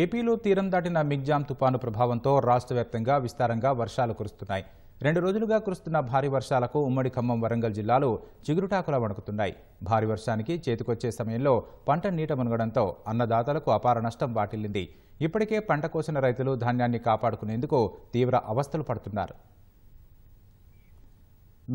ఏపీలో తీరం దాటిన మిగ్జామ్ తుపాను ప్రభావంతో రాష్ట్ర వ్యాప్తంగా విస్తారంగా వర్షాలు కురుస్తున్నాయి రెండు రోజులుగా కురుస్తున్న భారీ వర్షాలకు ఉమ్మడి ఖమ్మం వరంగల్ జిల్లాలు చిగురుటాకుల వణుకుతున్నాయి భారీ వర్షానికి చేతికొచ్చే సమయంలో పంట నీట మునగడంతో అన్నదాతలకు అపార నష్టం వాటిల్లింది ఇప్పటికే పంట కోసిన రైతులు ధాన్యాన్ని కాపాడుకునేందుకు తీవ్ర అవస్థలు పడుతున్నారు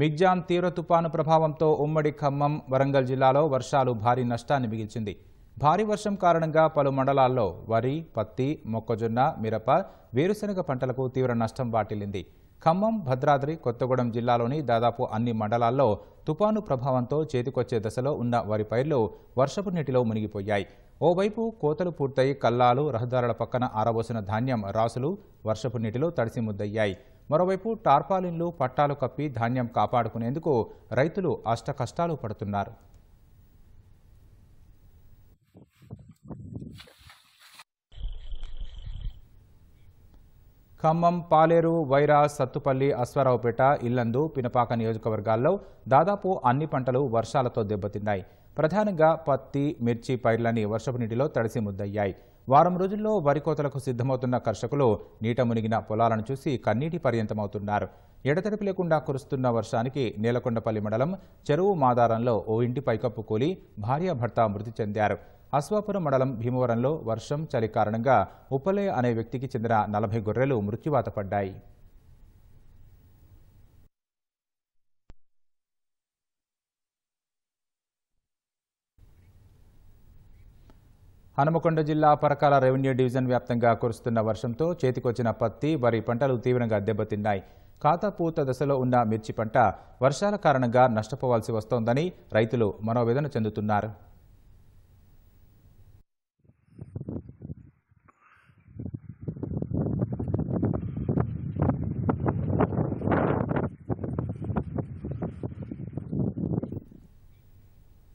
మిగ్జామ్ తీవ్ర తుపాను ప్రభావంతో ఉమ్మడి ఖమ్మం వరంగల్ జిల్లాలో వర్షాలు భారీ నష్టాన్ని మిగిల్చింది భారీ వర్షం కారణంగా పలు మండలాల్లో వరి పత్తి మొక్కజొన్న మిరప వేరుశనగ పంటలకు తీవ్ర నష్టం వాటిల్లింది ఖమ్మం భద్రాద్రి కొత్తగూడెం జిల్లాలోని దాదాపు అన్ని మండలాల్లో తుపాను ప్రభావంతో చేతికొచ్చే దశలో ఉన్న వరి పైర్లు వర్షపు నీటిలో మునిగిపోయాయి ఓవైపు కోతలు పూర్తయి కల్లాలు రహదారుల పక్కన ఆరబోసిన ధాన్యం రాసులు వర్షపు నీటిలో తడిసి ముద్దయ్యాయి మరోవైపు టార్పాలిన్లు పట్టాలు కప్పి ధాన్యం కాపాడుకునేందుకు రైతులు అష్టకష్టాలు పడుతున్నారు ఖమ్మం పాలేరు వైరా సత్తుపల్లి అశ్వారావుపేట ఇల్లందు పినపాక నియోజకవర్గాల్లో దాదాపు అన్ని పంటలు వర్షాలతో దెబ్బతిన్నాయి ప్రధానంగా పత్తి మిర్చి పైర్లని వర్షపు నీటిలో తడిసి ముద్దయ్యాయి వారం రోజుల్లో వరి కోతలకు సిద్ధమవుతున్న కర్షకులు నీట మునిగిన పొలాలను చూసి కన్నీటి పర్యంతమవుతున్నారు ఎడతెరిపి లేకుండా కురుస్తున్న వర్షానికి నేలకొండపల్లి మండలం చెరువు మాదారంలో ఓ ఇంటి పైకప్పు కూలి భార్యాభర్త మృతి చెందారు అశ్వాపురం మండలం భీమవరంలో వర్షం చలి కారణంగా ఉపలయ అనే వ్యక్తికి చెందిన నలభై గొర్రెలు మృత్యువాత పడ్డాయి హనుమకొండ జిల్లా పరకాల రెవెన్యూ డివిజన్ వ్యాప్తంగా కురుస్తున్న వర్షంతో చేతికొచ్చిన పత్తి వరి పంటలు తీవ్రంగా దెబ్బతిన్నాయి ఖాతా పూత దశలో ఉన్న మిర్చి పంట వర్షాల కారణంగా నష్టపోవాల్సి వస్తోందని రైతులు మనోవేదన చెందుతున్నారు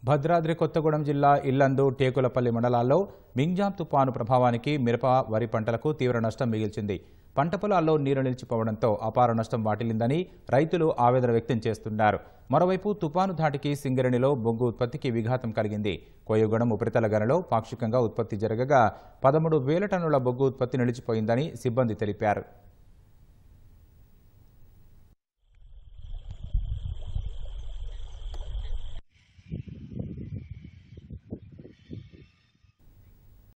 భద్రాద్రి కొత్తగూడెం జిల్లా ఇల్లందు టేకులపల్లి మండలాల్లో మింగ్జాం తుపాను ప్రభావానికి మిరప వరి పంటలకు తీవ్ర నష్టం మిగిల్చింది పంట పొలాల్లో నీరు నిలిచిపోవడంతో అపార నష్టం వాటిల్లిందని రైతులు ఆవేదన వ్యక్తం చేస్తున్నారు మరోవైపు తుపాను ధాటికి సింగరేణిలో బొగ్గు ఉత్పత్తికి విఘాతం కలిగింది కోయగూడెం ఉపరితల గనలో పాక్షికంగా ఉత్పత్తి జరగగా పదమూడు వేల టన్నుల బొగ్గు ఉత్పత్తి నిలిచిపోయిందని సిబ్బంది తెలిపారు